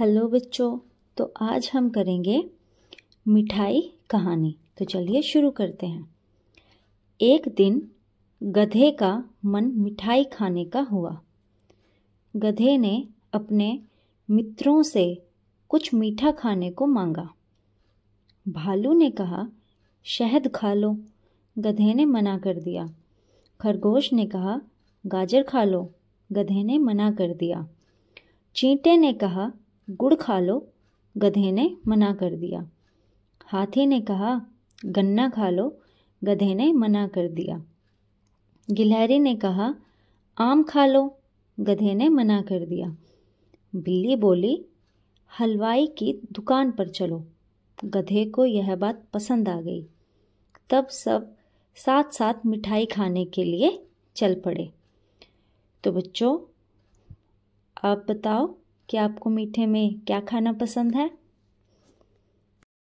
hello बच्चों तो आज हम करेंगे मिठाई कहानी तो चलिए शुरू करते हैं एक दिन गधे का मन मिठाई खाने का हुआ गधे ने अपने मित्रों से कुछ मीठा खाने को मांगा भालू ने कहा शहद खा लो गधे ने मना कर दिया खरगोश ने कहा गाजर खा लो गधे ने मना कर दिया चींटे ने कहा गुड़ खा लो गधे ने मना कर दिया हाथी ने कहा गन्ना खा लो गधे ने मना कर दिया गिलहरी ने कहा आम खा लो गधे ने मना कर दिया बिल्ली बोली हलवाई की दुकान पर चलो गधे को यह बात पसंद आ गई तब सब साथ साथ मिठाई खाने के लिए चल पड़े तो बच्चों आप बताओ कि आपको मीठे में क्या खाना पसंद है